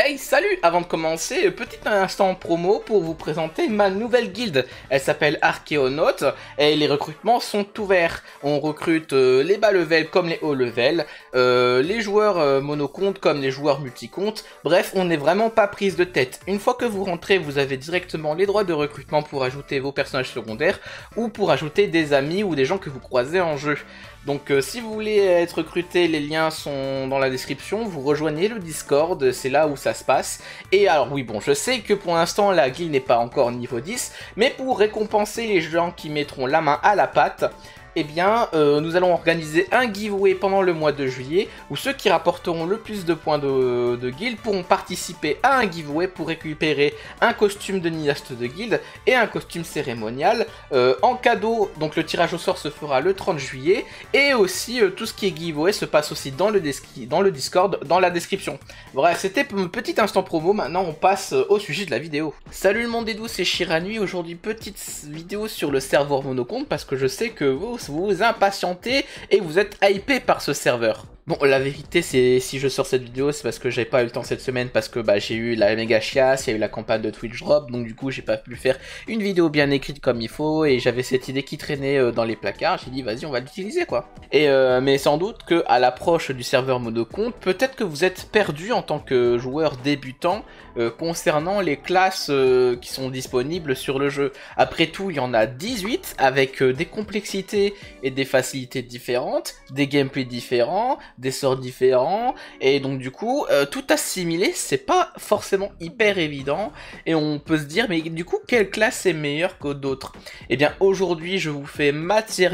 Hey, salut Avant de commencer, petit instant promo pour vous présenter ma nouvelle guilde. Elle s'appelle Archéonautes et les recrutements sont ouverts. On recrute euh, les bas level comme les haut levels euh, les joueurs monocontes euh, monocomptes comme les joueurs multicomptes. Bref, on n'est vraiment pas prise de tête. Une fois que vous rentrez, vous avez directement les droits de recrutement pour ajouter vos personnages secondaires ou pour ajouter des amis ou des gens que vous croisez en jeu. Donc euh, si vous voulez être recruté, les liens sont dans la description, vous rejoignez le Discord, c'est là où ça se passe. Et alors oui, bon, je sais que pour l'instant la guilde n'est pas encore niveau 10, mais pour récompenser les gens qui mettront la main à la pâte, eh bien, euh, nous allons organiser un giveaway pendant le mois de juillet où ceux qui rapporteront le plus de points de, de pourront participer à un giveaway pour récupérer un costume de nidaste de guild et un costume cérémonial euh, en cadeau. Donc le tirage au sort se fera le 30 juillet et aussi euh, tout ce qui est giveaway se passe aussi dans le, dans le Discord, dans la description. Bref, c'était mon petit instant promo. Maintenant, on passe au sujet de la vidéo. Salut le monde des doux, c'est Shiranui. Aujourd'hui, petite vidéo sur le serveur monocomte parce que je sais que vous vous vous impatientez et vous êtes hypé par ce serveur. Bon, la vérité, c'est si je sors cette vidéo, c'est parce que j'ai pas eu le temps cette semaine, parce que bah, j'ai eu la méga chiasse, il y a eu la campagne de Twitch Drop, donc du coup, j'ai pas pu faire une vidéo bien écrite comme il faut, et j'avais cette idée qui traînait euh, dans les placards, j'ai dit, vas-y, on va l'utiliser, quoi. Et euh, mais sans doute que à l'approche du serveur compte, peut-être que vous êtes perdu en tant que joueur débutant euh, concernant les classes qui sont disponibles sur le jeu. Après tout, il y en a 18, avec des complexités et des facilités différentes, des gameplays différents, des sorts différents, et donc du coup, euh, tout assimiler, c'est pas forcément hyper évident, et on peut se dire, mais du coup, quelle classe est meilleure que d'autres Eh bien, aujourd'hui, je vous fais ma tier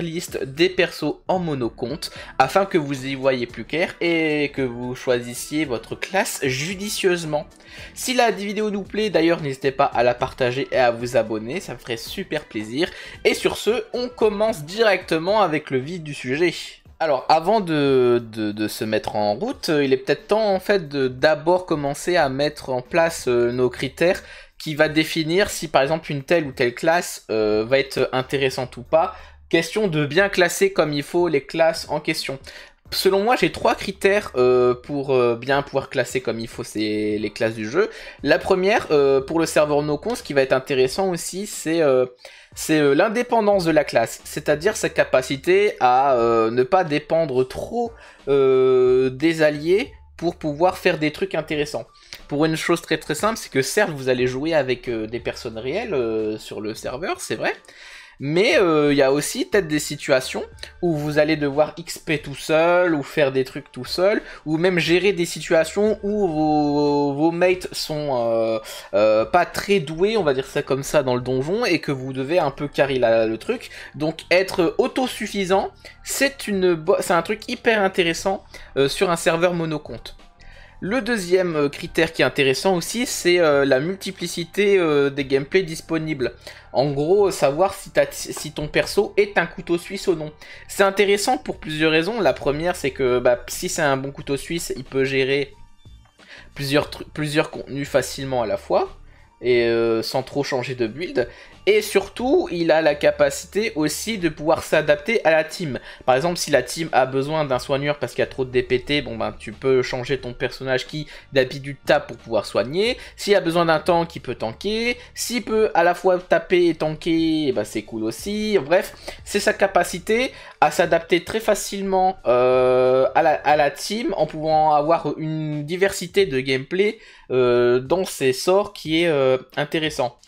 des persos en monocompte, afin que vous y voyez plus clair, et que vous choisissiez votre classe judicieusement. Si la vidéo nous plaît, d'ailleurs, n'hésitez pas à la partager et à vous abonner, ça me ferait super plaisir, et sur ce, on commence directement avec le vide du sujet. Alors, avant de, se mettre en route, euh, il est peut-être temps en fait de d'abord commencer à mettre en place euh, nos critères qui va définir si par exemple une telle ou telle classe euh, va être intéressante ou pas. Question de bien classer comme il faut les classes en question selon moi, j'ai trois critères euh, pour euh, bien pouvoir classer comme il faut ces, les classes du jeu. La première, euh, pour le serveur no-con, ce qui va être intéressant aussi, c'est l'indépendance de la classe, c'est-à-dire sa capacité à ne pas dépendre trop des alliés pour pouvoir faire des trucs intéressants. Pour une chose très très simple, c'est que certes, vous allez jouer avec des personnes réelles sur le serveur, c'est vrai, mais euh, il y a aussi peut-être des situations où vous allez devoir XP tout seul, ou faire des trucs tout seul, ou même gérer des situations où vos, mates sont euh, euh, pas très doués, on va dire ça comme ça, dans le donjon, et que vous devez un peu carry le truc. Donc être autosuffisant, c'est un truc hyper intéressant sur un serveur monocompte. Le deuxième euh, critère qui est intéressant aussi, c'est euh, la multiplicité euh, des gameplays disponibles. En gros, savoir si, ton perso est un couteau suisse ou non. C'est intéressant pour plusieurs raisons. La première, c'est que bah, si c'est un bon couteau suisse, il peut gérer plusieurs, contenus facilement à la fois et sans trop changer de build. Et surtout, il a la capacité aussi de pouvoir s'adapter à la team. Par exemple, si la team a besoin d'un soigneur parce qu'il y a trop de DPT, bon ben tu peux changer ton personnage qui d'habitude tape pour pouvoir soigner. S'il a besoin d'un tank, il peut tanker. S'il peut à la fois taper et tanker, eh ben, c'est cool aussi. Bref, c'est sa capacité à s'adapter très facilement euh, à, la, team en pouvant avoir une diversité de gameplay euh, dans ses sorts qui est intéressante. Euh, intéressant.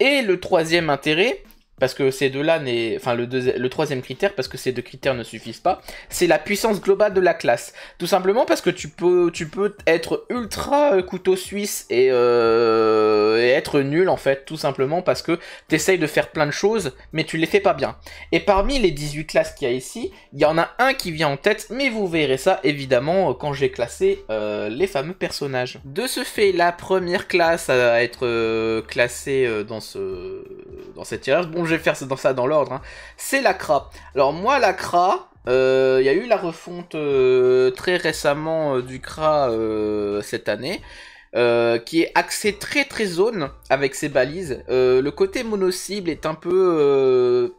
Et le troisième intérêt, parce que ces deux-là n'est, enfin le, le troisième critère, parce que ces deux critères ne suffisent pas, c'est la puissance globale de la classe. Tout simplement parce que tu peux, tu peux être ultra euh, couteau suisse euh, et, être nul en fait, tout simplement parce que tu t'essayes de faire plein de choses, mais tu les fais pas bien. Et parmi les 18 classes qu'il y a ici, il y en a un qui vient en tête, mais vous verrez ça évidemment euh, quand j'ai classé les fameux personnages. De ce fait, la première classe à être classée dans ce dans cette tirage, Bonjour je vais faire ça dans, ça dans l'ordre, hein. c'est la cra, Alors moi, la cra, il euh, y a eu la refonte euh, très récemment euh, du CRA cette année. qui est axée très très zone avec ses balises. le côté mono-cible est un peu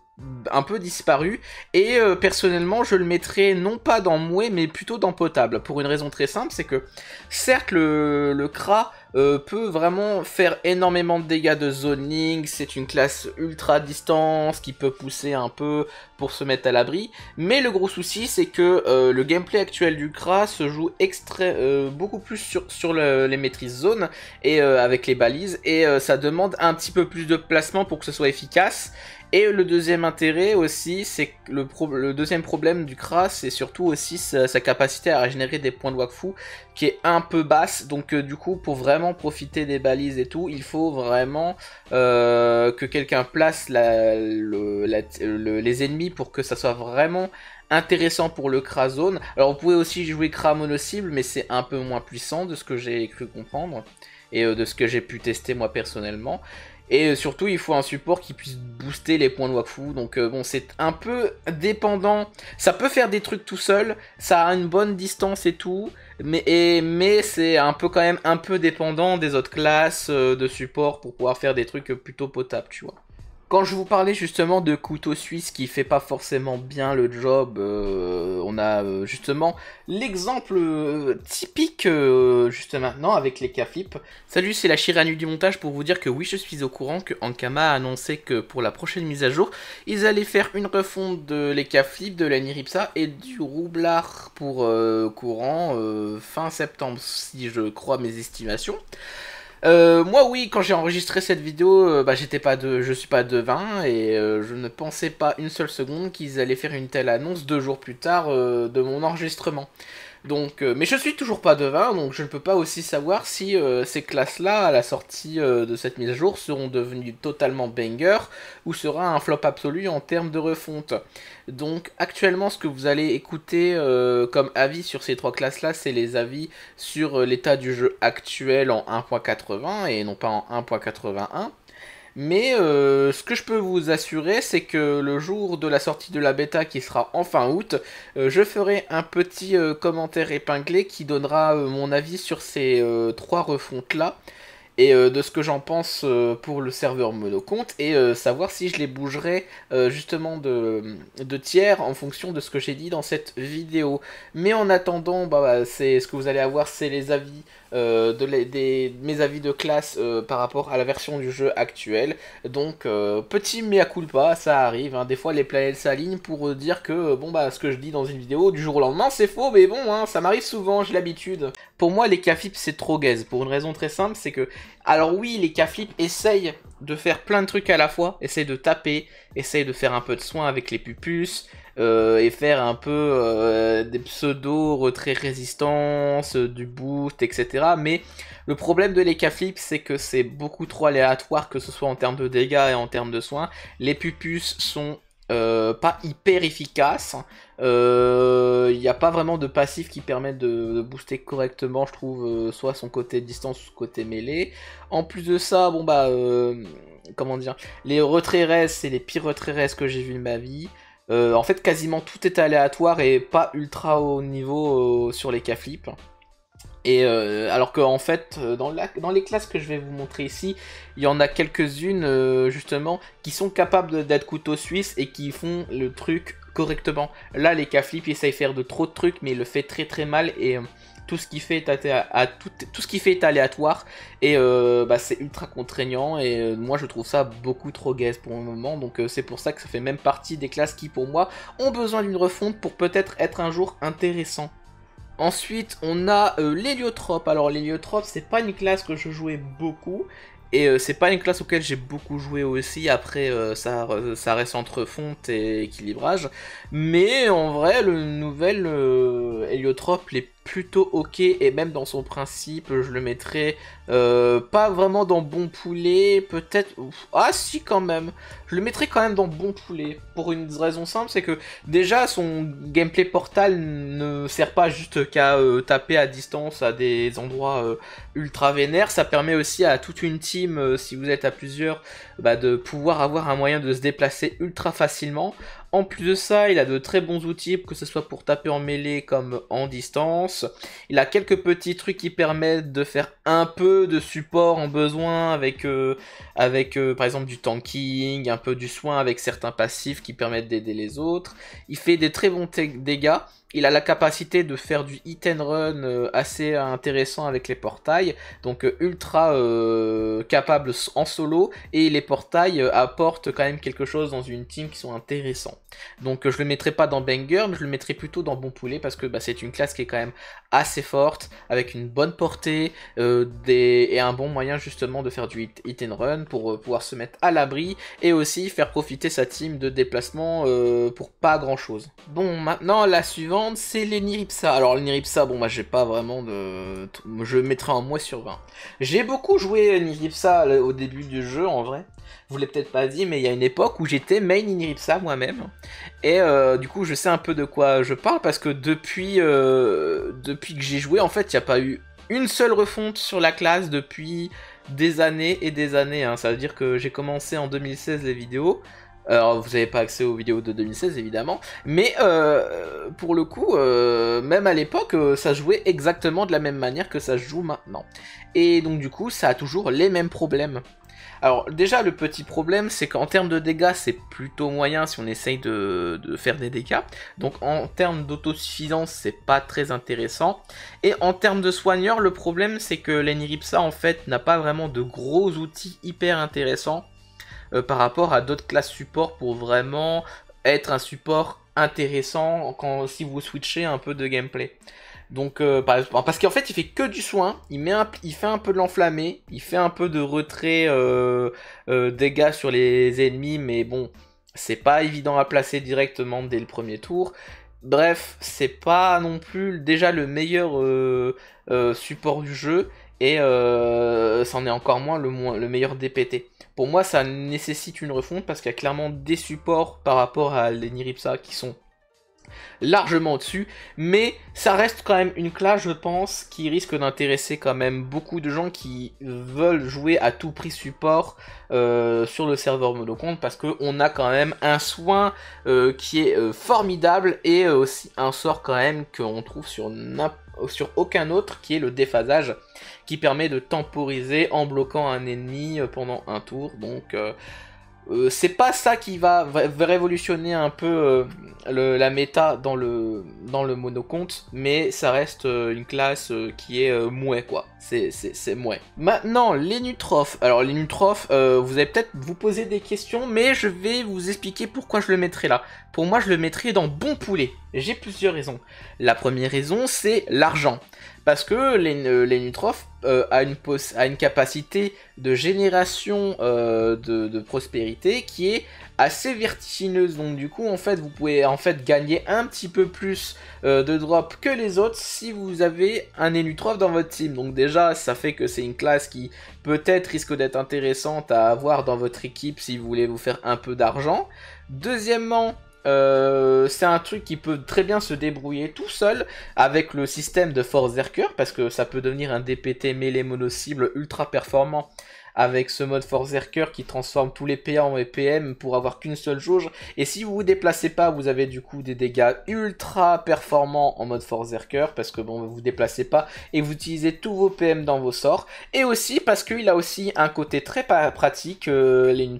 un peu disparu et personnellement je le mettrai non pas dans Mouet mais plutôt dans Potable pour une raison très simple c'est que certes le, le CRA euh, peut vraiment faire énormément de dégâts de zoning. C'est une classe ultra distance qui peut pousser un peu pour se mettre à l'abri. Mais le gros souci, c'est que euh, le gameplay actuel du Kra se joue euh, beaucoup plus sur, les maîtrises zone et avec les balises. Et ça demande un petit peu plus de placement pour que ce soit efficace. Et le deuxième intérêt aussi, c'est le, le, deuxième problème du Kras, c'est surtout aussi sa, capacité à régénérer des points de Wakfu qui est un peu basse. Donc du coup, pour vraiment profiter des balises et tout, il faut vraiment euh, que quelqu'un place les ennemis pour que ça soit vraiment intéressant pour le zone Alors vous pouvez aussi jouer Kra mono cible, mais c'est un peu moins puissant de ce que j'ai cru comprendre et euh, de ce que j'ai pu tester moi personnellement. Et euh, surtout, il faut un support qui puisse booster les points de Wakfu. Donc bon, c'est un peu dépendant. Ça peut faire des trucs tout seul, ça a une bonne distance et tout. Mais, c'est un peu quand même un peu dépendant des autres classes euh, de support pour pouvoir faire des trucs plutôt potables, tu vois quand je vous parlais justement de couteau suisse qui fait pas forcément bien le job, euh, on a euh, justement l'exemple euh, typique juste maintenant avec les cafip. Salut, c'est la Chiranu du montage pour vous dire que oui, je suis au courant que Ankama a annoncé que pour la prochaine mise à jour, ils allaient faire une refonte de les cafip, de la Niripsa et du roublard pour courant fin septembre, si je crois mes estimations. Euh, moi oui, quand j'ai enregistré cette vidéo, euh, bah, j'étais pas de, je suis pas devin et euh, je ne pensais pas une seule seconde qu'ils allaient faire une telle annonce deux jours plus tard euh, de mon enregistrement. Donc, euh, mais je suis toujours pas devin, donc je ne peux pas aussi savoir si euh, ces classes-là, à la sortie euh, de cette mise à jour, seront devenues totalement banger ou sera un flop absolu en termes de refonte. Donc, actuellement, ce que vous allez écouter comme avis sur ces trois classes-là, c'est les avis sur l'état du jeu actuel en 1.80 et non pas en 1.81. Mais euh, ce que je peux vous assurer, c'est que le jour de la sortie de la bêta, qui sera en fin août, euh, je ferai un petit euh, commentaire épinglé qui donnera mon avis sur ces trois refontes-là, et de ce que j'en pense pour le serveur monocompte, et savoir si je les bougerai justement de, de, tiers en fonction de ce que j'ai dit dans cette vidéo. Mais en attendant, bah, bah, c'est ce que vous allez avoir, c'est les avis euh, de mes avis de classe euh, par rapport à la version du jeu actuel, Donc, euh, petit mea culpa, ça arrive. Hein. Des fois, les planètes s'alignent pour dire que, bon, bah, ce que je dis dans une vidéo du jour au lendemain, c'est faux, mais bon, hein, ça m'arrive souvent, j'ai l'habitude. Pour moi, les caflips, c'est trop gaze. Pour une raison très simple, c'est que, alors oui, les caflips essayent de faire plein de trucs à la fois, essayent de taper, essayent de faire un peu de soin avec les pupus, euh, et faire un peu euh, des pseudo retrait résistance, euh, du boost, etc. Mais le problème de l'Eka c'est que c'est beaucoup trop aléatoire, que ce soit en termes de dégâts et en termes de soins. Les pupus sont pas hyper efficaces. Il n'y a pas vraiment de passif qui permet de, booster correctement, je trouve, soit son côté distance, soit son côté mêlée. En plus de ça, bon bah, comment dire, les retraits res, c'est les pires retraits res que j'ai vu de ma vie. Euh, en fait, quasiment tout est aléatoire et pas ultra haut niveau euh, sur les cas flip Et euh, alors qu'en fait, dans, les classes que je vais vous montrer ici, il y en a quelques-unes justement qui sont capables d'être couteau suisse et qui font le truc correctement. Là, les cas flip essayent de faire de trop de trucs, mais ils le fait très très mal et tout ce qui fait est, tout, ce qui fait aléatoire et euh, bah, c'est ultra contraignant et euh, moi je trouve ça beaucoup trop gaze pour le moment donc euh, c'est pour ça que ça fait même partie des classes qui pour moi ont besoin d'une refonte pour peut-être être un jour intéressant. Ensuite on a l'héliotrope, alors l'héliotrope c'est pas une classe que je jouais beaucoup et c'est pas une classe auquel j'ai beaucoup joué aussi après sa ça, ça, reste entre et équilibrage. Mais en vrai, le nouvel héliotrope, les plutôt ok et même dans son principe je le mettrais euh, pas vraiment dans bon poulet peut-être ah si quand même je le mettrais quand même dans bon poulet pour une raison simple c'est que déjà son gameplay portal ne sert pas juste qu'à euh, taper à distance à des endroits euh, ultra vénères ça permet aussi à toute une team si vous êtes à plusieurs bah, de pouvoir avoir un moyen de se déplacer ultra facilement en plus de ça, il a de très bons outils, que ce soit pour taper en mêlée comme en distance. Il a quelques petits trucs qui permettent de faire un peu de support en besoin avec, euh, avec euh, par exemple du tanking, un peu du soin avec certains passifs qui permettent d'aider les autres. Il fait des très bons dégâts. Il a la capacité de faire du hit and run euh, assez intéressant avec les portails, donc ultra capable en solo, et les portails apportent quand même quelque chose dans une team qui sont intéressants. Donc euh, je le mettrai pas dans Banger, mais je le mettrai plutôt dans Bon Poulet parce que bah, c'est une classe qui est quand même assez forte, avec une bonne portée euh, et un bon moyen justement de faire du hit, and run pour euh, pouvoir se mettre à l'abri et aussi faire profiter sa team de déplacement pour pas grand chose. Bon, maintenant la suivante c'est les Niripsa. Alors les Niripsa, bon bah j'ai pas vraiment de... Je mettrai un mois sur 20. J'ai beaucoup joué Niripsa au début du jeu en vrai vous l'avez peut-être pas dit, mais il y a une époque où j'étais main in ripsa moi-même. Et euh, du coup, je sais un peu de quoi je parle parce que depuis, euh, depuis que j'ai joué, en fait, il n'y a pas eu une seule refonte sur la classe depuis des années et des années. Hein. Ça veut dire que j'ai commencé en 2016 les vidéos. Alors, vous n'avez pas accès aux vidéos de 2016, évidemment. Mais euh, pour le coup, même à l'époque, ça jouait exactement de la même manière que ça se joue maintenant. Et donc, du coup, ça a toujours les mêmes problèmes. Alors déjà le petit problème c'est qu'en termes de dégâts c'est plutôt moyen si on essaye de, faire des dégâts. Donc en termes d'autosuffisance c'est pas très intéressant. Et en termes de soigneur le problème c'est que l'Eniripsa en fait n'a pas vraiment de gros outils hyper intéressants euh, par rapport à d'autres classes support pour vraiment être un support intéressant quand, si vous switchez un peu de gameplay. Donc, euh, parce qu'en fait, il fait que du soin. Il, met il fait un peu de l'enflammé. Il fait un peu de retrait euh, euh, dégâts sur les ennemis. Mais bon, c'est pas évident à placer directement dès le premier tour. Bref, c'est pas non plus déjà le meilleur support du jeu. Et c'en est encore moins le, le meilleur DPT. Pour moi, ça nécessite une refonte parce qu'il y a clairement des supports par rapport à les Niripsa qui sont largement au-dessus, mais ça reste quand même une classe, je pense, qui risque d'intéresser quand même beaucoup de gens qui veulent jouer à tout prix support euh, sur le serveur monocompte, parce qu'on a quand même un soin euh, qui est euh, formidable et aussi un sort quand même qu'on trouve sur, sur aucun autre, qui est le déphasage, qui permet de temporiser en bloquant un ennemi pendant un tour, donc... Euh, c'est pas ça qui va, révolutionner un peu euh, la méta dans le, dans le monocompte, mais ça reste euh, une classe qui est mouais quoi. C'est mouais. Maintenant, les nutrophes. Alors, les nutrophes, vous allez peut-être vous poser des questions, mais je vais vous expliquer pourquoi je le mettrai là. Pour moi, je le mettrai dans bon poulet. J'ai plusieurs raisons. La première raison, c'est l'argent parce que les, euh, euh, a, une capacité de génération euh, de, prospérité qui est assez vertigineuse. Donc du coup, en fait, vous pouvez en fait gagner un petit peu plus de drop que les autres si vous avez un Enutroph dans votre team. Donc déjà, ça fait que c'est une classe qui peut-être risque d'être intéressante à avoir dans votre équipe si vous voulez vous faire un peu d'argent. Deuxièmement, euh, c'est un truc qui peut très bien se débrouiller tout seul avec le système de Force Zerker, parce que ça peut devenir un DPT mêlé mono-cible ultra performant avec ce mode Forzerker qui transforme tous les PA en P.M. pour avoir qu'une seule jauge. Et si vous vous déplacez pas, vous avez du coup des dégâts ultra performants en mode Forzerker parce que bon, vous vous déplacez pas et vous utilisez tous vos PM dans vos sorts. Et aussi parce qu'il a aussi un côté très pratique, euh, les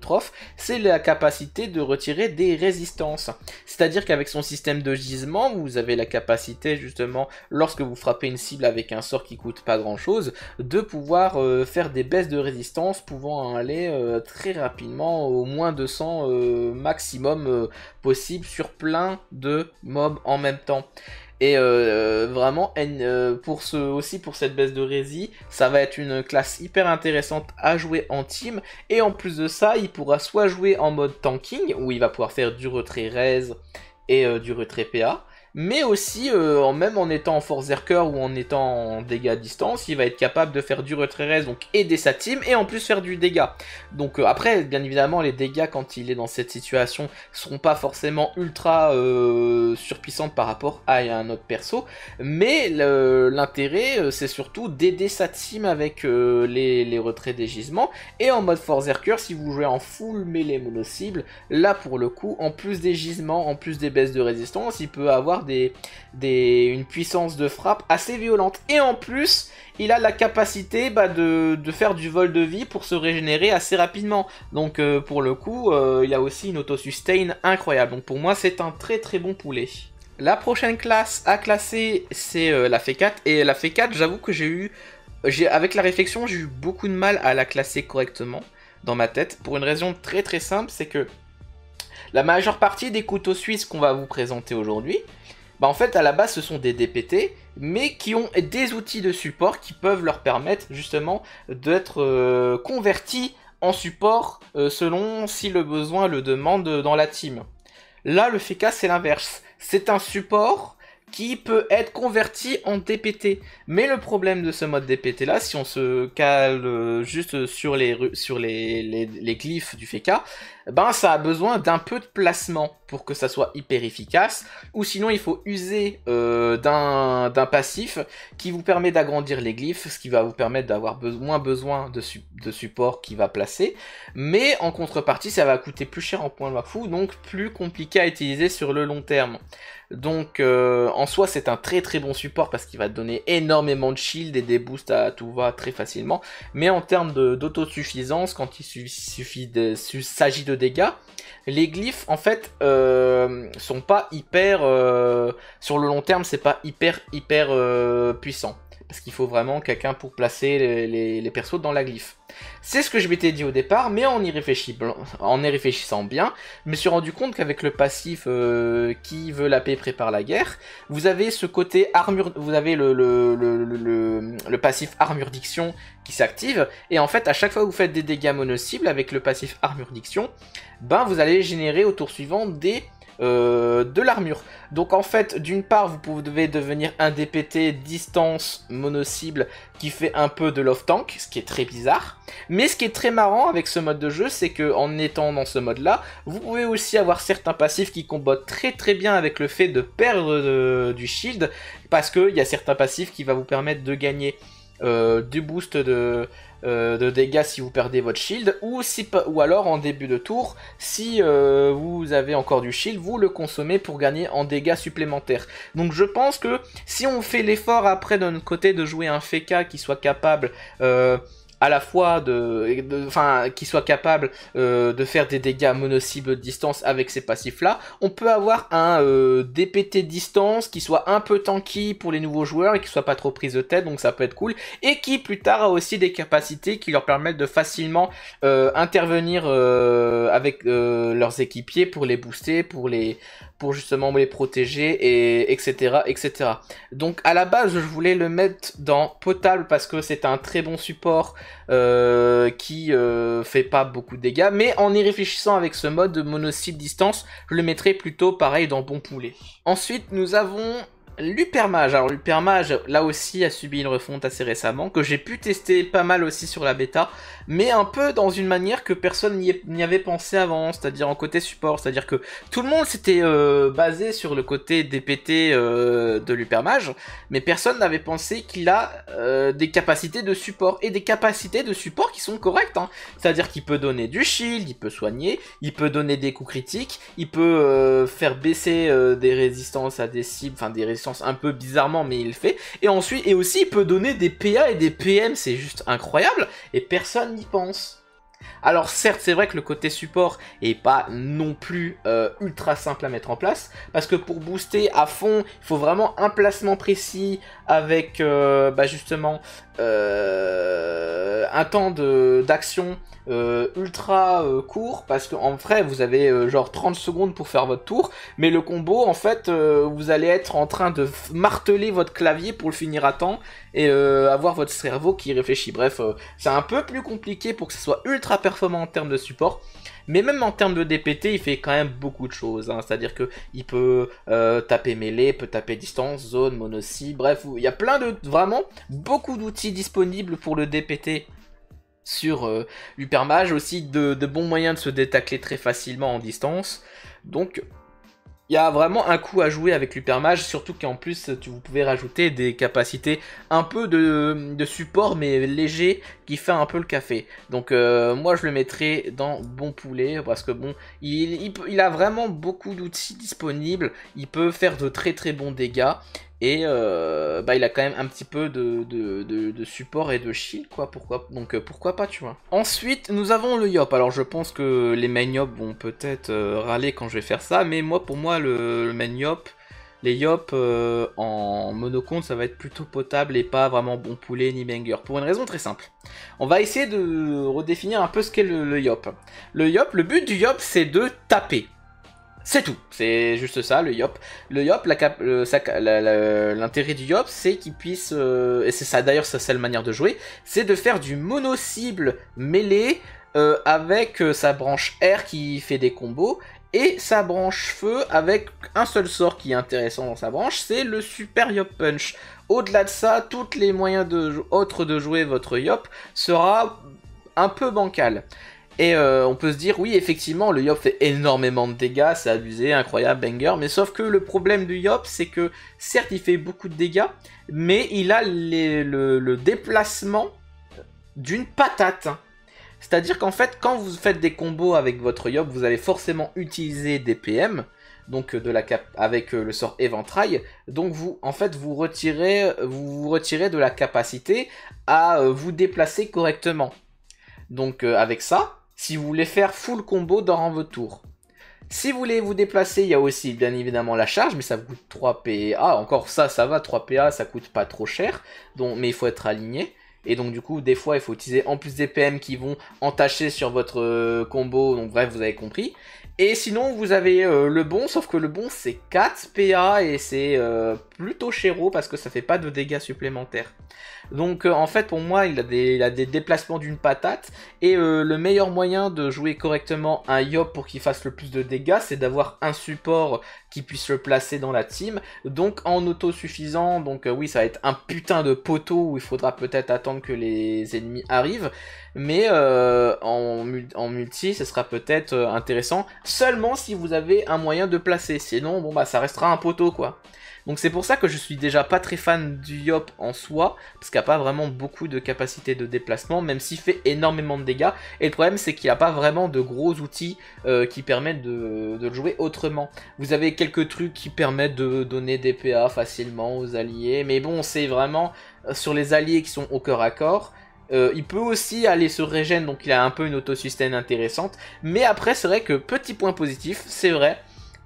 c'est la capacité de retirer des résistances. C'est-à-dire qu'avec son système de gisement, vous avez la capacité justement, lorsque vous frappez une cible avec un sort qui coûte pas grand chose, de pouvoir euh, faire des baisses de résistance pouvant aller euh, très rapidement au moins 200 euh, maximum euh, possible sur plein de mobs en même temps. Et vraiment, pour ce, aussi pour cette baisse de Rési, ça va être une classe hyper intéressante à jouer en team. Et en plus de ça, il pourra soit jouer en mode tanking, où il va pouvoir faire du retrait raise et du retrait PA, mais aussi euh, même en étant en force Zerker ou en étant en dégâts à distance, il va être capable de faire du retrait reste, donc aider sa team et en plus faire du dégât. Donc euh, après, bien évidemment, les dégâts quand il est dans cette situation seront pas forcément ultra euh, surpuissants par rapport à un autre perso, mais l'intérêt euh, c'est surtout d'aider sa team avec les, retraits des gisements et en mode force Zerker, si vous jouez en full melee mono cible, là pour le coup, en plus des gisements, en plus des baisses de résistance, il peut avoir des, une puissance de frappe assez violente. Et en plus, il a la capacité bah, de, faire du vol de vie pour se régénérer assez rapidement. Donc euh, pour le coup, euh, il a aussi une auto-sustain incroyable. Donc pour moi, c'est un très très bon poulet. La prochaine classe à classer, c'est euh, la F4. Et la F4, j'avoue que j'ai eu... Avec la réflexion, j'ai eu beaucoup de mal à la classer correctement dans ma tête. Pour une raison très très simple, c'est que la majeure partie des couteaux suisses qu'on va vous présenter aujourd'hui, bah, en fait à la base ce sont des DPT mais qui ont des outils de support qui peuvent leur permettre justement d'être euh, convertis en support euh, selon si le besoin le demande dans la team. Là le FECA c'est l'inverse, c'est un support qui peut être converti en DPT. Mais le problème de ce mode DPT là, si on se cale euh, juste sur les, sur les, glyphes du FK, ben ça a besoin d'un peu de placement pour que ça soit hyper efficace. Ou sinon il faut user euh, d'un passif qui vous permet d'agrandir les glyphes, ce qui va vous permettre d'avoir moins besoin de, de support qui va placer. Mais en contrepartie ça va coûter plus cher en point de fou, donc plus compliqué à utiliser sur le long terme. Donc euh, en soi c'est un très très bon support parce qu'il va donner énormément de shield et des boosts à tout va très facilement. Mais en termes d'autosuffisance, quand il s'agit de, dégâts, les glyphes en fait euh, sont pas hyper... Euh, sur le long terme c'est pas hyper hyper puissant. Parce qu'il faut vraiment quelqu'un pour placer les, les persos dans la glyphe. C'est ce que je m'étais dit au départ, mais en y, en y réfléchissant bien, je me suis rendu compte qu'avec le passif euh, qui veut la paix prépare la guerre, vous avez ce côté armure, vous avez le, passif armure diction qui s'active, et en fait à chaque fois que vous faites des dégâts mono-cibles avec le passif armure diction, ben vous allez générer au tour suivant des euh, de l'armure. Donc en fait, d'une part, vous pouvez devenir un DPT distance mono-cible qui fait un peu de love tank, ce qui est très bizarre. Mais ce qui est très marrant avec ce mode de jeu, c'est que en étant dans ce mode-là, vous pouvez aussi avoir certains passifs qui combattent très très bien avec le fait de perdre euh, du shield, parce qu'il y a certains passifs qui vont vous permettre de gagner euh, du boost de euh, de dégâts si vous perdez votre shield, ou, si, ou alors en début de tour, si euh, vous avez encore du shield, vous le consommez pour gagner en dégâts supplémentaires. Donc je pense que si on fait l'effort après d'un côté de jouer un Feka qui soit capable... Euh, à la fois de, enfin, qui soit capable euh, de faire des dégâts mono-cible distance avec ces passifs-là. On peut avoir un euh, DPT distance qui soit un peu tanky pour les nouveaux joueurs et qui soit pas trop prise de tête, donc ça peut être cool. Et qui plus tard a aussi des capacités qui leur permettent de facilement euh, intervenir avec leurs équipiers pour les booster, pour les, pour justement les protéger et etc etc. Donc à la base je voulais le mettre dans potable parce que c'est un très bon support euh, qui euh, fait pas beaucoup de dégâts. Mais en y réfléchissant avec ce mode monocyte distance, je le mettrai plutôt pareil dans Bon Poulet. Ensuite, nous avons l'Upermage. Alors l'Upermage, là aussi, a subi une refonte assez récemment, que j'ai pu tester pas mal aussi sur la bêta, mais un peu dans une manière que personne n'y avait pensé avant, c'est-à-dire en côté support, c'est-à-dire que tout le monde s'était euh, basé sur le côté DPT euh, de l'Upermage, mais personne n'avait pensé qu'il a euh, des capacités de support, et des capacités de support qui sont correctes, hein. c'est-à-dire qu'il peut donner du shield, il peut soigner, il peut donner des coups critiques, il peut faire baisser des résistances à des cibles, enfin des résistances un peu bizarrement, mais il le fait, et ensuite, et aussi il peut donner des PA et des PM, c'est juste incroyable, et personne pense. Alors certes, c'est vrai que le côté support est pas non plus euh, ultra simple à mettre en place, parce que pour booster à fond, il faut vraiment un placement précis avec euh, bah, justement euh, un temps d'action ultra court, parce qu'en vrai, vous avez genre 30 secondes pour faire votre tour, mais le combo, en fait, vous allez être en train de marteler votre clavier pour le finir à temps et avoir votre cerveau qui réfléchit. Bref, c'est un peu plus compliqué pour que ce soit ultra performant en termes de support. Mais même en termes de DPT, il fait quand même beaucoup de choses. Hein. C'est-à-dire que il peut euh, taper mêlée, peut taper distance, zone, monocy, bref, il y a plein de vraiment beaucoup d'outils disponibles pour le DPT sur l'Upermage, euh, aussi de, bons moyens de se détacler très facilement en distance. Donc il y a vraiment un coup à jouer avec l'Upermage surtout qu'en plus tu, vous pouvez rajouter des capacités un peu de, de support mais léger il fait un peu le café. Donc euh, moi je le mettrai dans Bon Poulet parce que bon, il, il, a vraiment beaucoup d'outils disponibles, il peut faire de très très bons dégâts et euh, bah, il a quand même un petit peu de, de, support et de shield quoi pourquoi donc euh, pourquoi pas tu vois ensuite nous avons le yop alors je pense que les main vont peut-être râler quand je vais faire ça mais moi pour moi le, le les Yop euh, en monocompte, ça va être plutôt potable et pas vraiment bon poulet ni banger. Pour une raison très simple. On va essayer de redéfinir un peu ce qu'est le, Yop. Le Yop, le but du Yop, c'est de taper. C'est tout, c'est juste ça, le Yop. Le Yop, l'intérêt du Yop, c'est qu'il puisse, euh, et c'est ça d'ailleurs sa seule manière de jouer, c'est de faire du mono-cible mêlé euh, avec sa branche R qui fait des combos et sa branche feu avec un seul sort qui est intéressant dans sa branche, c'est le Super Yop Punch. Au-delà de ça, tous les moyens de, autres de jouer votre Yop sera un peu bancal. Et euh, on peut se dire, oui, effectivement, le Yop fait énormément de dégâts, c'est abusé, incroyable, banger. Mais sauf que le problème du Yop, c'est que certes, il fait beaucoup de dégâts, mais il a le déplacement d'une patate. C'est-à-dire qu'en fait, quand vous faites des combos avec votre Yob, vous allez forcément utiliser des PM, donc euh, de la avec euh, le sort Éventrail, Donc vous, en fait, vous retirez, vous, retirez de la capacité à euh, vous déplacer correctement. Donc avec ça, si vous voulez faire full combo dans vos tour. Si vous voulez vous déplacer, il y a aussi bien évidemment la charge, mais ça vous coûte 3 PA. Encore ça, ça va, 3 PA, ça coûte pas trop cher, donc, mais il faut être aligné. Et donc du coup, des fois, il faut utiliser en plus des PM qui vont entacher sur votre euh, combo. Donc bref, vous avez compris. Et sinon, vous avez euh, le bon, sauf que le bon c'est 4 PA et c'est euh, plutôt chéro parce que ça fait pas de dégâts supplémentaires. Donc euh, en fait, pour moi, il a des, il a des déplacements d'une patate. Et le meilleur moyen de jouer correctement un Yop pour qu'il fasse le plus de dégâts, c'est d'avoir un support qui puisse le placer dans la team. Donc en autosuffisant, donc oui, ça va être un putain de poteau où il faudra peut-être attendre que les ennemis arrivent mais euh, en, multi, ce sera peut-être euh, intéressant seulement si vous avez un moyen de placer. Sinon, bon bah ça restera un poteau quoi. Donc c'est pour ça que je suis déjà pas très fan du Yop en soi, parce qu'il n'a a pas vraiment beaucoup de capacité de déplacement, même s'il fait énormément de dégâts. Et le problème c'est qu'il n'y a pas vraiment de gros outils euh, qui permettent de, le jouer autrement. Vous avez quelques trucs qui permettent de donner des PA facilement aux alliés, mais bon c'est vraiment sur les alliés qui sont au cœur à corps, euh, il peut aussi aller se régène, donc il a un peu une autosustain intéressante. Mais après, c'est vrai que petit point positif, c'est vrai.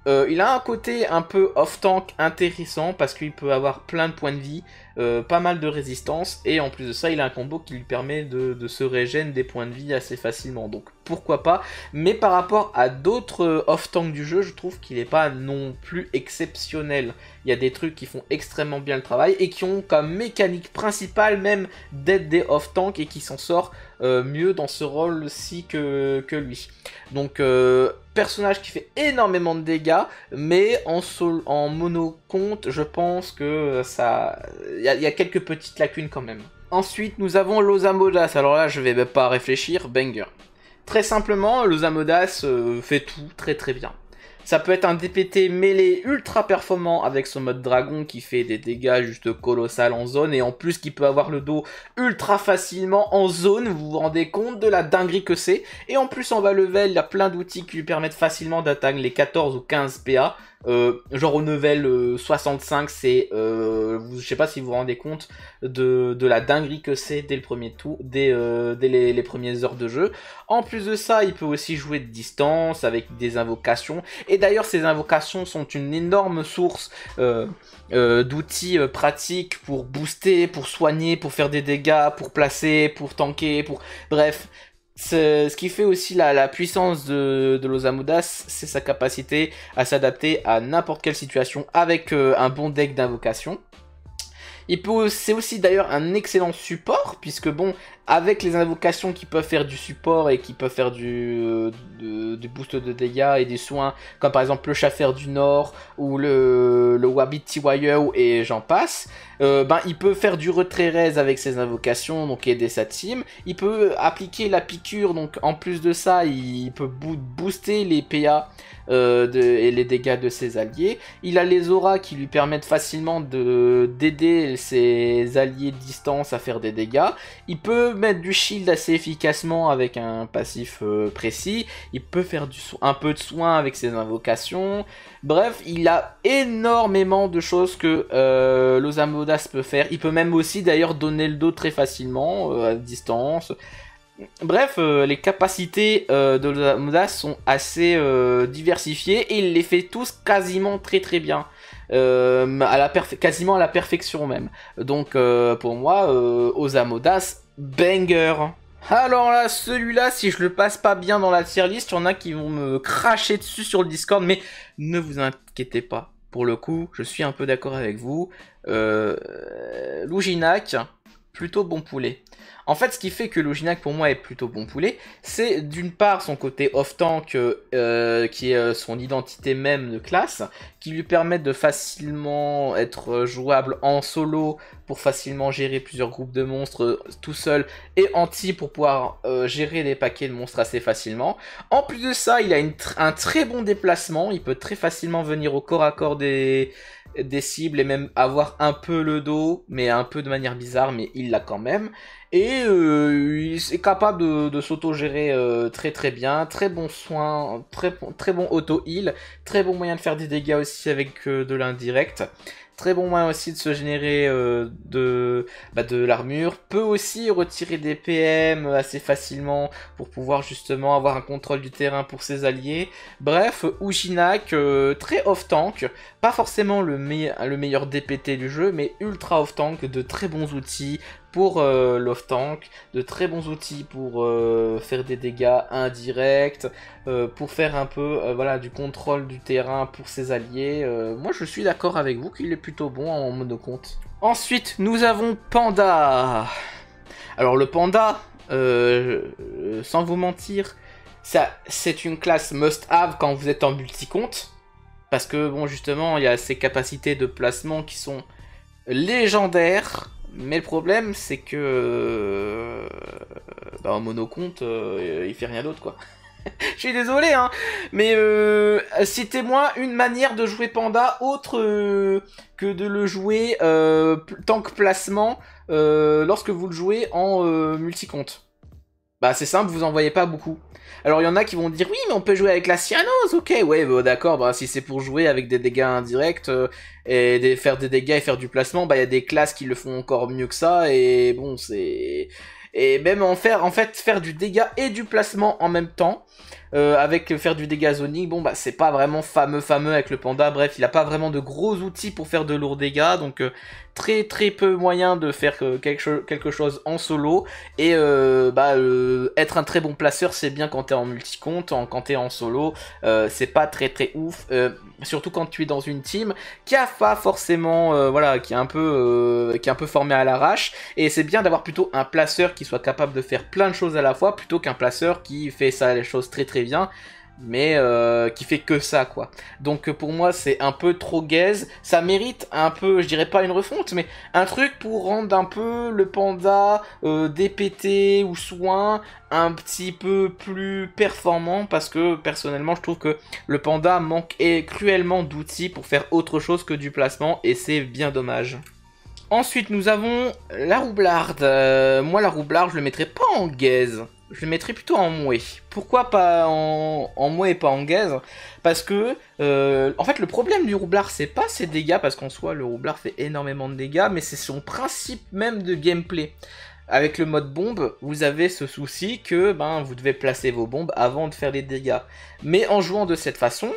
Euh, il a un côté un peu off-tank intéressant parce qu'il peut avoir plein de points de vie, euh, pas mal de résistance, et en plus de ça, il a un combo qui lui permet de, se régénérer des points de vie assez facilement, donc pourquoi pas, mais par rapport à d'autres euh, off-tank du jeu, je trouve qu'il n'est pas non plus exceptionnel. Il y a des trucs qui font extrêmement bien le travail, et qui ont comme mécanique principale même d'être des off-tank, et qui s'en sort euh, mieux dans ce rôle-ci que, lui. Donc... personnage qui fait énormément de dégâts, mais en, en mono compte, je pense que ça, il y a quelques petites lacunes quand même. Ensuite, nous avons l'Ozamodas. Alors là, je vais même pas réfléchir, banger. Très simplement, Losamodas euh, fait tout très très bien. Ça peut être un DPT mêlé ultra performant avec son mode dragon qui fait des dégâts juste colossales en zone et en plus qui peut avoir le dos ultra facilement en zone, vous vous rendez compte de la dinguerie que c'est. Et en plus en bas level, il y a plein d'outils qui lui permettent facilement d'atteindre les 14 ou 15 PA, euh, genre au level 65, euh, c'est, euh, je sais pas si vous vous rendez compte de, de la dinguerie que c'est dès le premier tour, dès, les, les, premières heures de jeu. En plus de ça, il peut aussi jouer de distance avec des invocations. Et d'ailleurs, ces invocations sont une énorme source d'outils pratiques pour booster, pour soigner, pour faire des dégâts, pour placer, pour tanker, pour bref. Ce, qui fait aussi la, puissance de, de Los c'est sa capacité à s'adapter à n'importe quelle situation avec euh, un bon deck d'invocation. Il c'est aussi d'ailleurs un excellent support, puisque bon, avec les invocations qui peuvent faire du support et qui peuvent faire du, euh, boost de dégâts et des soins, comme par exemple le chafer du Nord ou le, le Wabi et j'en passe, euh, ben, il peut faire du retrait raise avec ses invocations, donc aider sa team. Il peut appliquer la piqûre, donc en plus de ça, il peut booster les PA euh, et les dégâts de ses alliés. Il a les auras qui lui permettent facilement d'aider ses alliés de distance à faire des dégâts. Il peut mettre du shield assez efficacement avec un passif euh, précis. Il peut faire un peu de soin avec ses invocations. Bref, il a énormément de choses que euh, Losamodas peut faire. Il peut même aussi d'ailleurs donner le dos très facilement à distance. Bref, euh, les capacités euh, de Osamodas sont assez euh, diversifiées et il les fait tous quasiment très très bien. quasiment à la perfection même. Donc pour moi, Ozamodas, Osamodas, banger. Alors là, celui-là, si je le passe pas bien dans la tier list, il y en a qui vont me cracher dessus sur le Discord, mais ne vous inquiétez pas. Pour le coup, je suis un peu d'accord avec vous. Louginac, plutôt bon poulet. En fait, ce qui fait que Loginac pour moi est plutôt bon poulet, c'est d'une part son côté off-tank euh, euh, qui est euh, son identité même de classe, qui lui permet de facilement être jouable en solo pour facilement gérer plusieurs groupes de monstres tout seul et anti pour pouvoir gérer des paquets de monstres assez facilement. En plus de ça, il a un très bon déplacement, il peut très facilement venir au corps à corps des cibles et même avoir un peu le dos, mais un peu de manière bizarre, mais il l'a quand même. Et euh, il est capable de, s'auto-gérer euh, très très bien. Très bon soin, très, très bon auto-heal. Très bon moyen de faire des dégâts aussi avec euh, de l'indirect. Très bon moyen aussi de se générer bah, de, l'armure. Peut aussi retirer des PM assez facilement pour pouvoir justement avoir un contrôle du terrain pour ses alliés. Bref, Uginak, très off-tank. Pas forcément le meilleur DPT du jeu, mais ultra off-tank. De très bons outils, pour euh, Tank, de très bons outils pour euh, faire des dégâts indirects, euh, pour faire un peu voilà, du contrôle du terrain pour ses alliés. moi je suis d'accord avec vous qu'il est plutôt bon en monocompte. Ensuite nous avons Panda. Alors le Panda, sans vous mentir, ça c'est une classe must-have quand vous êtes en multicompte. Parce que bon justement il y a ses capacités de placement qui sont légendaires mais le problème, c'est que. Euh, bah, en monocompte, euh, il fait rien d'autre, quoi. Je suis désolé, hein. Mais euh, citez-moi une manière de jouer Panda autre euh, que de le jouer tant que placement lorsque vous le jouez en multi bah, c'est simple, vous n'en voyez pas beaucoup. Alors il y en a qui vont dire oui mais on peut jouer avec la cyanose, ok ouais bah, d'accord, bah, si c'est pour jouer avec des dégâts indirects euh, et faire des dégâts et faire du placement, bah il y a des classes qui le font encore mieux que ça et bon c'est... Et même en faire, en fait, faire du dégât et du placement en même temps, euh, avec faire du dégât zoning, bon bah c'est pas vraiment fameux fameux avec le panda, bref il a pas vraiment de gros outils pour faire de lourds dégâts, donc euh, très très peu moyen de faire euh, quelque, quelque, chose en solo, et bah être un très bon placeur c'est bien quand t'es en multicompte quand t'es en solo, c'est pas très très ouf, surtout quand tu es dans une team qui a pas forcément, voilà, qui est un peu, qui peu formé à l'arrache, et c'est bien d'avoir plutôt un placeur qui soit capable de faire plein de choses à la fois, plutôt qu'un placeur qui fait ça les choses très très mais euh, qui fait que ça, quoi. Donc pour moi, c'est un peu trop gaze. Ça mérite un peu, je dirais pas une refonte, mais un truc pour rendre un peu le panda euh, DPT ou soin un petit peu plus performant, parce que personnellement, je trouve que le panda manque cruellement d'outils pour faire autre chose que du placement, et c'est bien dommage. Ensuite, nous avons la roublarde. Euh, moi, la roublarde, je le mettrais pas en gaze je le mettrais plutôt en mouet. Pourquoi pas en, en et pas en gaze Parce que, euh, en fait, le problème du roublard, c'est pas ses dégâts, parce qu'en soi, le roublard fait énormément de dégâts, mais c'est son principe même de gameplay. Avec le mode bombe, vous avez ce souci que ben, vous devez placer vos bombes avant de faire les dégâts. Mais en jouant de cette façon,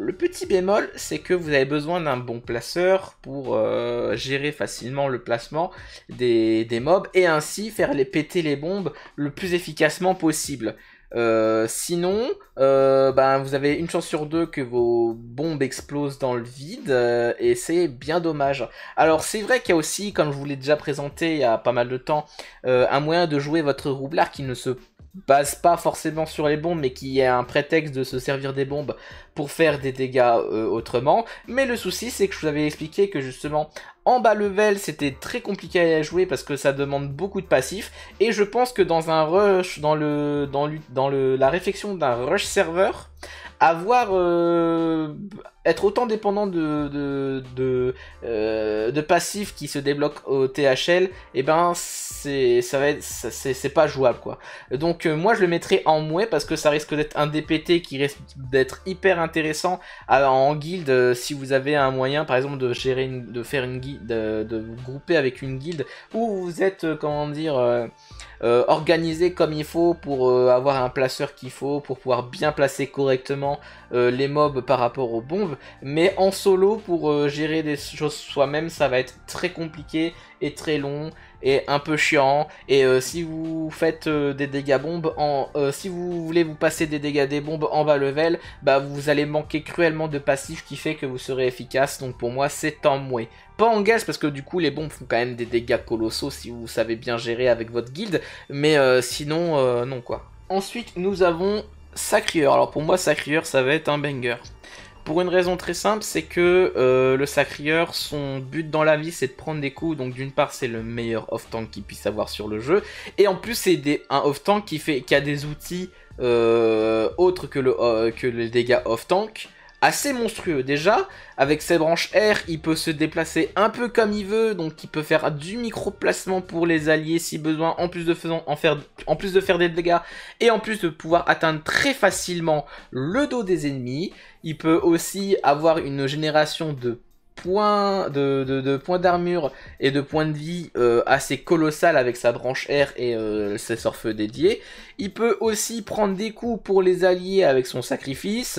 le petit bémol, c'est que vous avez besoin d'un bon placeur pour euh, gérer facilement le placement des, mobs et ainsi faire les péter les bombes le plus efficacement possible. Euh, sinon, euh, ben, vous avez une chance sur deux que vos bombes explosent dans le vide et c'est bien dommage. Alors c'est vrai qu'il y a aussi, comme je vous l'ai déjà présenté il y a pas mal de temps, un moyen de jouer votre roublard qui ne se base pas forcément sur les bombes, mais qui est un prétexte de se servir des bombes pour faire des dégâts euh, autrement. Mais le souci, c'est que je vous avais expliqué que justement, en bas level, c'était très compliqué à jouer parce que ça demande beaucoup de passifs. Et je pense que dans un rush, dans, le, dans, le, dans la réflexion d'un rush serveur, avoir euh, être autant dépendant de de, de, euh, passifs qui se débloquent au THL, et eh ben c'est ça va être c'est pas jouable quoi. Donc euh, moi je le mettrai en mouet parce que ça risque d'être un DPT qui risque d'être hyper intéressant en guilde si vous avez un moyen par exemple de gérer de faire une guilde de, de, vous grouper avec une guilde où vous êtes comment dire euh, organiser organisé comme il faut pour euh, avoir un placeur qu'il faut, pour pouvoir bien placer correctement euh, les mobs par rapport aux bombes. Mais en solo, pour gérer des choses soi-même, ça va être très compliqué et très long et un peu chiant. Et si vous faites des dégâts bombes, en, si vous voulez vous passer des dégâts des bombes en bas level, bah vous allez manquer cruellement de passif qui fait que vous serez efficace. Donc pour moi c'est en moué pas en gaz parce que du coup les bombes font quand même des dégâts colossaux si vous savez bien gérer avec votre guilde, mais euh, sinon euh, non quoi. Ensuite nous avons Sacrieur, alors pour moi Sacrieur ça va être un banger. Pour une raison très simple, c'est que euh, le sacrieur, son but dans la vie, c'est de prendre des coups. Donc d'une part, c'est le meilleur off-tank qu'il puisse avoir sur le jeu. Et en plus, c'est un off-tank qui, fait, qui a des outils autres que, le, que les dégâts off-tank assez monstrueux. Déjà, avec ses branches R, il peut se déplacer un peu comme il veut, donc il peut faire du micro-placement pour les alliés si besoin, en plus, de faire, en plus de faire des dégâts, et en plus de pouvoir atteindre très facilement le dos des ennemis. Il peut aussi avoir une génération de points de, points d'armure et de points de vie euh, assez colossal avec sa branche R et euh, ses sorfeux dédiés. Il peut aussi prendre des coups pour les alliés avec son sacrifice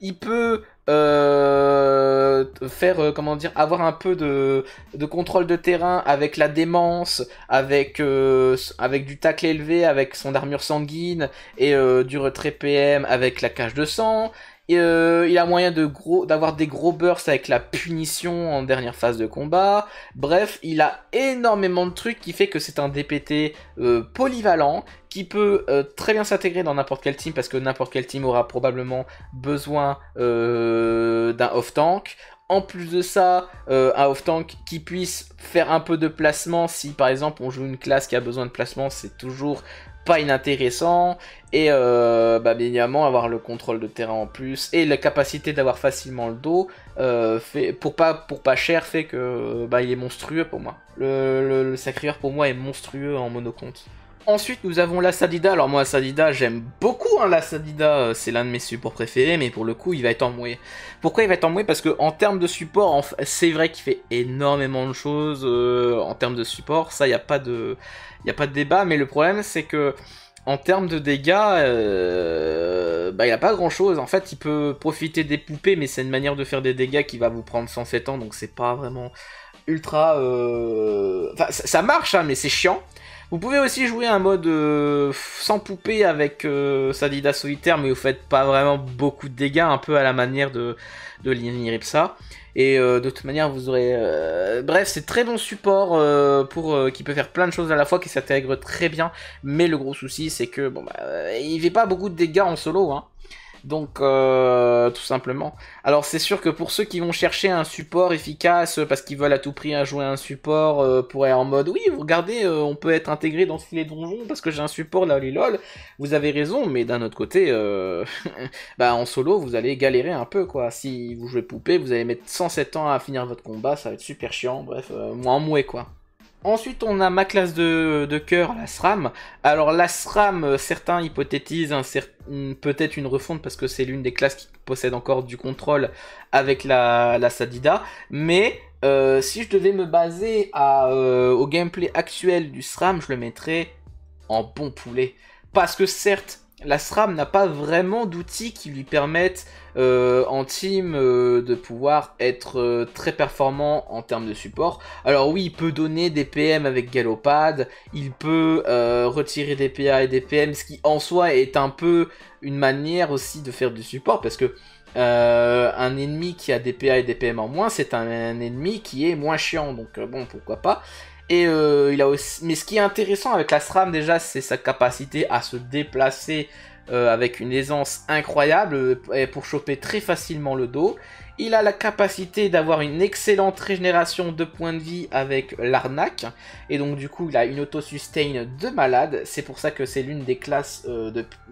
il peut euh, faire euh, comment dire avoir un peu de, de, contrôle de terrain avec la démence avec euh, avec du tacle élevé avec son armure sanguine et du retrait PM avec la cage de sang euh, il a moyen de gros, d'avoir des gros bursts avec la punition en dernière phase de combat. Bref, il a énormément de trucs qui fait que c'est un DPT euh, polyvalent qui peut euh, très bien s'intégrer dans n'importe quel team parce que n'importe quel team aura probablement besoin d'un off-tank en plus de ça, un off-tank qui puisse faire un peu de placement. Si par exemple on joue une classe qui a besoin de placement, c'est toujours pas inintéressant et euh, bah, bien évidemment avoir le contrôle de terrain en plus et la capacité d'avoir facilement le dos euh, fait, pour, pas, pour pas cher fait que bah, il est monstrueux pour moi. Le, le, pour moi est monstrueux en monocompte. Ensuite, nous avons la Sadida. Alors moi, Sadida, j'aime beaucoup hein, la Sadida. Euh, c'est l'un de mes supports préférés, mais pour le coup, il va être en moué, Pourquoi il va être en moué Parce que en termes de support, c'est vrai qu'il fait énormément de choses euh, en termes de support. Ça, il n'y a, pas de... y a pas de débat. Mais le problème, c'est que en termes de dégâts, euh, bah, il a pas grand chose. En fait, il peut profiter des poupées, mais c'est une manière de faire des dégâts qui va vous prendre 107 ans, donc c'est pas vraiment ultra. Enfin, ça marche, hein, mais c'est chiant. Vous pouvez aussi jouer un mode euh, sans poupée avec euh, Sadida solitaire, mais vous faites pas vraiment beaucoup de dégâts, un peu à la manière de, de Ripsa. Et euh, de toute manière, vous aurez. Bref, c'est très bon support pour qui peut faire plein de choses à la fois, qui s'intègre très bien. Mais le gros souci, c'est que bon, bah, il fait pas beaucoup de dégâts en solo. Hein. Donc, euh, tout simplement. Alors, c'est sûr que pour ceux qui vont chercher un support efficace parce qu'ils veulent à tout prix jouer un support euh, pour être en mode oui, regardez, euh, on peut être intégré dans ce filet donjon parce que j'ai un support là, lol. Vous avez raison, mais d'un autre côté, bah, en solo, vous allez galérer un peu quoi. Si vous jouez poupée, vous allez mettre 107 ans à finir votre combat, ça va être super chiant. Bref, moins mouet quoi. Ensuite, on a ma classe de, de cœur, la SRAM. Alors, la SRAM, euh, certains hypothétisent peut-être une refonte parce que c'est l'une des classes qui possède encore du contrôle avec la, Sadida. Mais euh, si je devais me baser euh, au gameplay actuel du SRAM, je le mettrais en bon poulet. Parce que certes, la SRAM n'a pas vraiment d'outils qui lui permettent euh, en team euh, de pouvoir être euh, très performant en termes de support. Alors oui, il peut donner des PM avec Galopad, il peut retirer des PA et des PM, ce qui en soi est un peu une manière aussi de faire du support parce que un ennemi qui a des PA et des PM en moins, c'est un, ennemi qui est moins chiant, donc bon, pourquoi pas. Et euh, il a aussi... Mais ce qui est intéressant avec la SRAM déjà, c'est sa capacité à se déplacer euh, avec une aisance incroyable euh, et pour choper très facilement le dos. Il a la capacité d'avoir une excellente régénération de points de vie avec l'arnaque. Et donc du coup, il a une auto-sustain de malade. C'est pour ça que c'est l'une des classes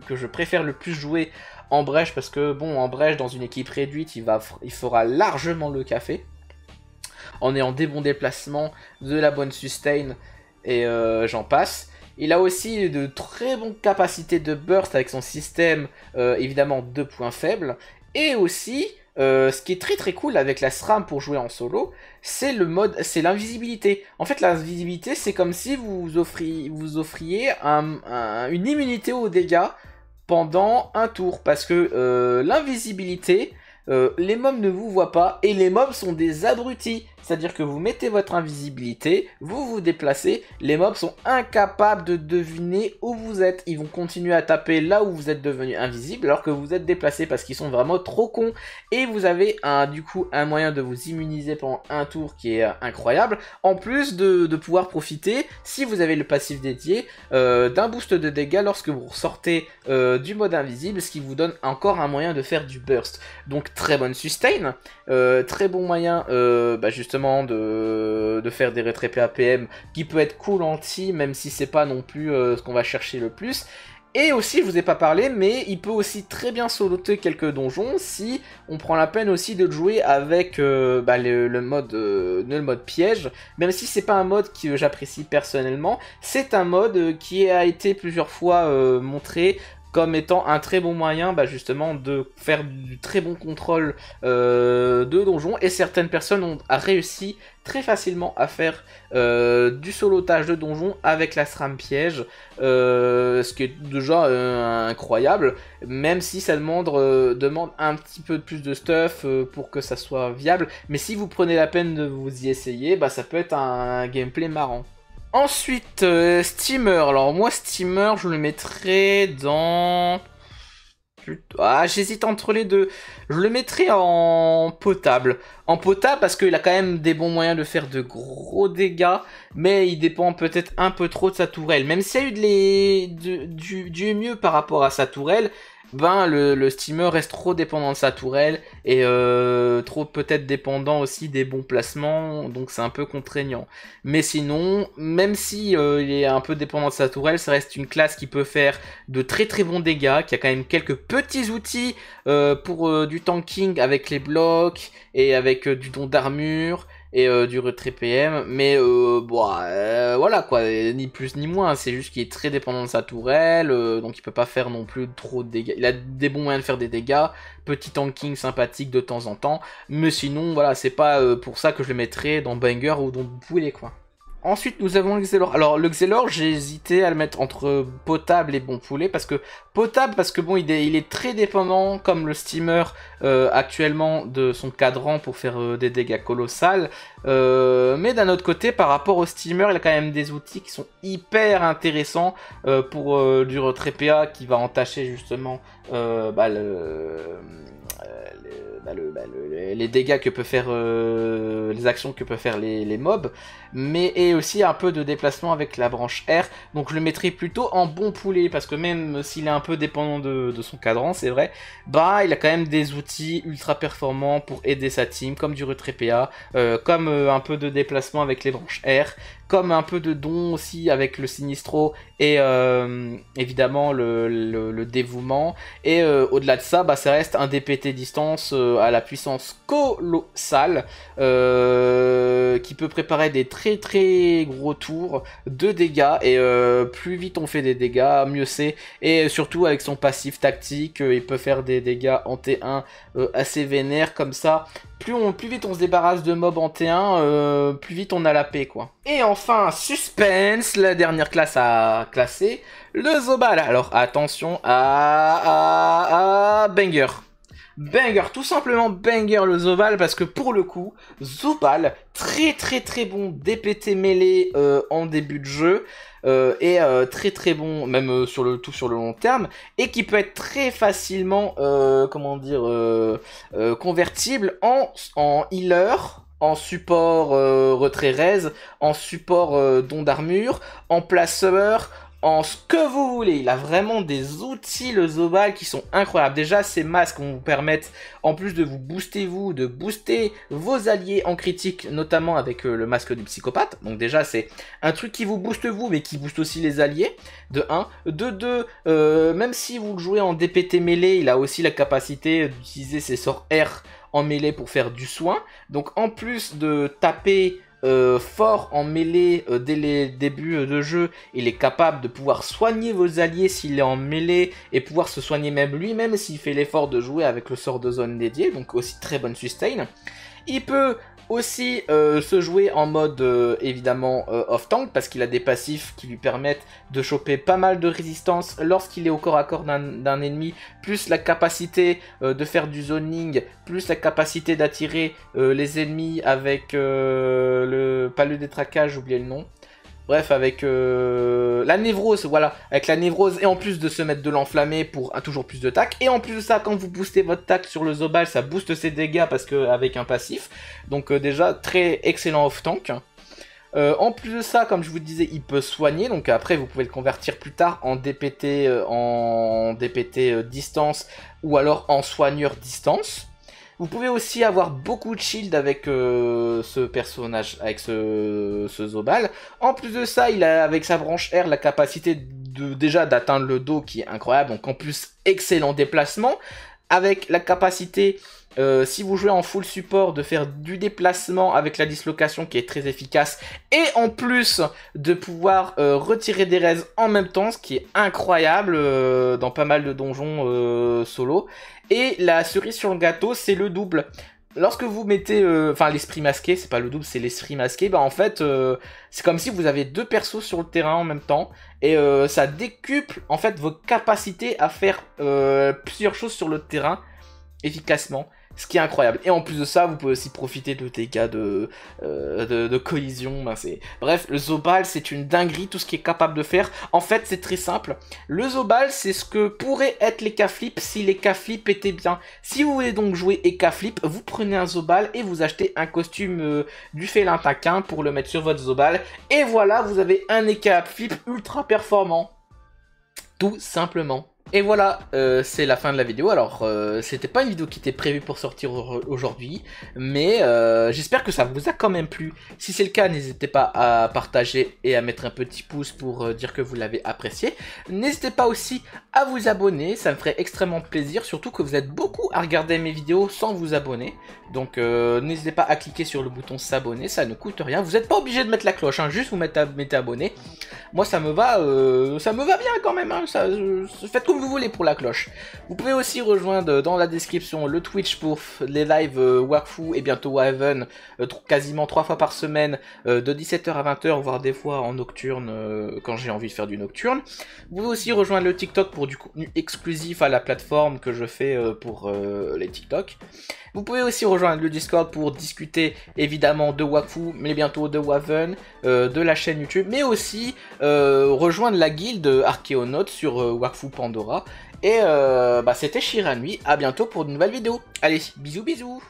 que je préfère le plus jouer en brèche. Parce que bon, en brèche, dans une équipe réduite, il, va... il fera largement le café en ayant des bons déplacements, de la bonne sustain et euh, j'en passe. Il a aussi de très bonnes capacités de burst avec son système, euh, évidemment, de points faibles. Et aussi, euh, ce qui est très très cool avec la SRAM pour jouer en solo, c'est le mode, c'est l'invisibilité. En fait, l'invisibilité, c'est comme si vous offriez, une immunité aux dégâts pendant un tour, parce que l'invisibilité, les mobs ne vous voient pas et les mobs sont des abrutis. C'est-à-dire que vous mettez votre invisibilité, vous vous déplacez, les mobs sont incapables de deviner où vous êtes. Ils vont continuer à taper là où vous êtes devenu invisible alors que vous êtes déplacé parce qu'ils sont vraiment trop cons. Et vous avez un, du coup un moyen de vous immuniser pendant un tour qui est euh, incroyable. En plus de, pouvoir profiter, si vous avez le passif dédié, euh, d'un boost de dégâts lorsque vous ressortez euh, du mode invisible, ce qui vous donne encore un moyen de faire du burst. Donc très bonne sustain, très bon moyen bah, justement de, faire des retraites papm qui peut être cool anti, même si c'est pas non plus euh, ce qu'on va chercher le plus. Et aussi, je vous ai pas parlé, mais il peut aussi très bien sauter quelques donjons si on prend la peine aussi de jouer avec euh, bah, le, mode euh, le mode piège. Même si c'est pas un mode que j'apprécie personnellement, c'est un mode qui a été plusieurs fois montré comme étant un très bon moyen bah, justement de faire du très bon contrôle euh, de donjon, et certaines personnes ont réussi très facilement à faire euh, du solotage de donjon avec la SRAM piège, euh, ce qui est déjà incroyable, même si ça demande, demande un petit peu plus de stuff pour que ça soit viable. Mais si vous prenez la peine de vous y essayer, bah, ça peut être un gameplay marrant. Ensuite, euh, Steamer. Alors moi, Steamer, je le mettrai dans... Ah, j'hésite entre les deux. Je le mettrai en potable. En potable parce qu'il a quand même des bons moyens de faire de gros dégâts. Mais il dépend peut-être un peu trop de sa tourelle. Même s'il y a eu du... mieux par rapport à sa tourelle, ben le, steamer reste trop dépendant de sa tourelle et euh, trop peut-être dépendant aussi des bons placements, donc c'est un peu contraignant. Mais sinon, même si euh, il est un peu dépendant de sa tourelle, ça reste une classe qui peut faire de très très bons dégâts, qui a quand même quelques petits outils euh, pour du tanking avec les blocs et avec du don d'armure et euh, du retrait PM. Mais euh, bah, euh, voilà quoi, ni plus ni moins. C'est juste qu'il est très dépendant de sa tourelle, euh, donc il peut pas faire non plus trop de dégâts. Il a des bons moyens de faire des dégâts, petit tanking sympathique de temps en temps. Mais sinon, voilà, c'est pas pour ça que je le mettrais dans Banger ou dans Boulet quoi. Ensuite, nous avons le Xelor. Alors, le Xelor, j'ai hésité à le mettre entre potable et bon poulet, parce que potable, parce que bon, il est, il est très dépendant, comme le steamer euh, actuellement, de son cadran pour faire euh, des dégâts colossales, euh, mais d'un autre côté, par rapport au Steamer, il a quand même des outils qui sont hyper intéressants euh, pour euh, du retrait PA qui va entacher justement les dégâts que peut faire les actions que peuvent faire les, mobs, mais aussi un peu de déplacement avec la branche R. Donc je le mettrai plutôt en bon poulet parce que même s'il est un peu dépendant de, son cadran, c'est vrai, bah il a quand même des outils ultra performants pour aider sa team, comme du retrait PA, comme euh, un peu de déplacement avec les branches R comme un peu de don aussi avec le sinistro et euh, évidemment le, dévouement. Et euh, au-delà de ça, bah, ça reste un DPT distance euh, à la puissance colossale qui peut préparer des très très gros tours de dégâts. Et plus vite on fait des dégâts, mieux c'est. Et surtout avec son passif tactique, il peut faire des dégâts en T1 assez vénère comme ça. Plus, on, plus vite on se débarrasse de mobs en T1, plus vite on a la paix quoi. Et enfin, enfin, suspense, la dernière classe à classer, le Zobal. Alors attention à, Banger. Banger, tout simplement banger le Zobal, parce que pour le coup, Zobal, très très très bon DPT mêlé euh, en début de jeu euh, et euh, très très bon même sur le tout sur le long terme et qui peut être très facilement comment dire convertible en en healer en support euh, retrait en support euh, don d'armure, en placeur, en ce que vous voulez. Il a vraiment des outils, le Zobal, qui sont incroyables. Déjà, ces masques vont vous permettre, en plus de vous booster vous, de booster vos alliés en critique, notamment avec euh, le masque du psychopathe. Donc déjà, c'est un truc qui vous booste vous, mais qui booste aussi les alliés, de 1. De 2, même si vous le jouez en DPT mêlé, il a aussi la capacité d'utiliser ses sorts R en mêlée pour faire du soin. Donc en plus de taper euh, fort en mêlée euh, dès les débuts euh, de jeu, il est capable de pouvoir soigner vos alliés s'il est en mêlée et pouvoir se soigner même lui-même s'il fait l'effort de jouer avec le sort de zone dédié, donc aussi très bonne sustain. Il peut aussi euh, se jouer en mode euh, évidemment euh, off-tank parce qu'il a des passifs qui lui permettent de choper pas mal de résistance lorsqu'il est au corps à corps d'un ennemi, plus la capacité de faire du zoning, plus la capacité d'attirer les ennemis avec le palu des traquages, oublié le nom. Bref, avec euh, la névrose, voilà, avec la névrose, et en plus de se mettre de l'enflammer pour toujours plus de tac, et en plus de ça, quand vous boostez votre tac sur le Zobal, ça booste ses dégâts parce qu'avec un passif, donc euh, déjà très excellent off-tank. Euh, en plus de ça, comme je vous disais, il peut soigner, donc après vous pouvez le convertir plus tard en DPT, en DPT distance, ou alors en soigneur distance. Vous pouvez aussi avoir beaucoup de shield avec euh, ce personnage, avec ce, Zobal. En plus de ça, il a avec sa branche R la capacité déjà d'atteindre le dos qui est incroyable. Donc en plus, excellent déplacement. Avec la capacité euh, si vous jouez en full support, de faire du déplacement avec la dislocation qui est très efficace, et en plus de pouvoir euh, retirer des raises en même temps, ce qui est incroyable dans pas mal de donjons solo. Et la cerise sur le gâteau, c'est le double. Lorsque vous mettez, euh, enfin l'esprit masqué, c'est pas le double, c'est l'esprit masqué, bah en fait euh, c'est comme si vous avez deux persos sur le terrain en même temps et euh, ça décuple en fait vos capacités à faire plusieurs choses sur le terrain efficacement ce qui est incroyable. Et en plus de ça, vous pouvez aussi profiter de dégâts euh, de, de, collision. Bref, le Zobal, c'est une dinguerie, tout ce qu'il est capable de faire. En fait, c'est très simple. Le Zobal, c'est ce que pourrait être les K-Flip si les K-Flip étaient bien. Si vous voulez donc jouer et flip vous prenez un Zobal et vous achetez un costume euh, du félin taquin pour le mettre sur votre Zobal. Et voilà, vous avez un Eka Flip ultra performant. Tout simplement. Et voilà, euh, c'est la fin de la vidéo. Alors, euh, c'était pas une vidéo qui était prévue pour sortir aujourd'hui, mais euh, j'espère que ça vous a quand même plu. Si c'est le cas, n'hésitez pas à partager et à mettre un petit pouce pour dire que vous l'avez apprécié. N'hésitez pas aussi à vous abonner, ça me ferait extrêmement plaisir, surtout que vous êtes beaucoup à regarder mes vidéos sans vous abonner. Donc, n'hésitez pas à cliquer sur le bouton s'abonner, ça ne coûte rien. Vous n'êtes pas obligé de mettre la cloche, hein, juste vous mettez, mettez abonné. Moi, ça me va, ça me va bien quand même. Hein, fait tout vous voulez pour la cloche. Vous pouvez aussi rejoindre euh, dans la description le Twitch pour les lives euh, et bientôt Haven, euh, quasiment trois fois par semaine, euh, de 17h à 20h, voire des fois en nocturne, quand j'ai envie de faire du nocturne. Vous pouvez aussi rejoindre le TikTok pour du contenu exclusif à la plateforme que je fais pour les TikTok. Vous pouvez aussi rejoindre le Discord pour discuter évidemment de Wakfu, mais bientôt de Waven, euh, de la chaîne YouTube, mais aussi euh, rejoindre la guilde Archéonautes sur euh, Wakfu Pandora. Et bah, c'était Shiranui, à bientôt pour de nouvelles vidéos. Allez, bisous bisous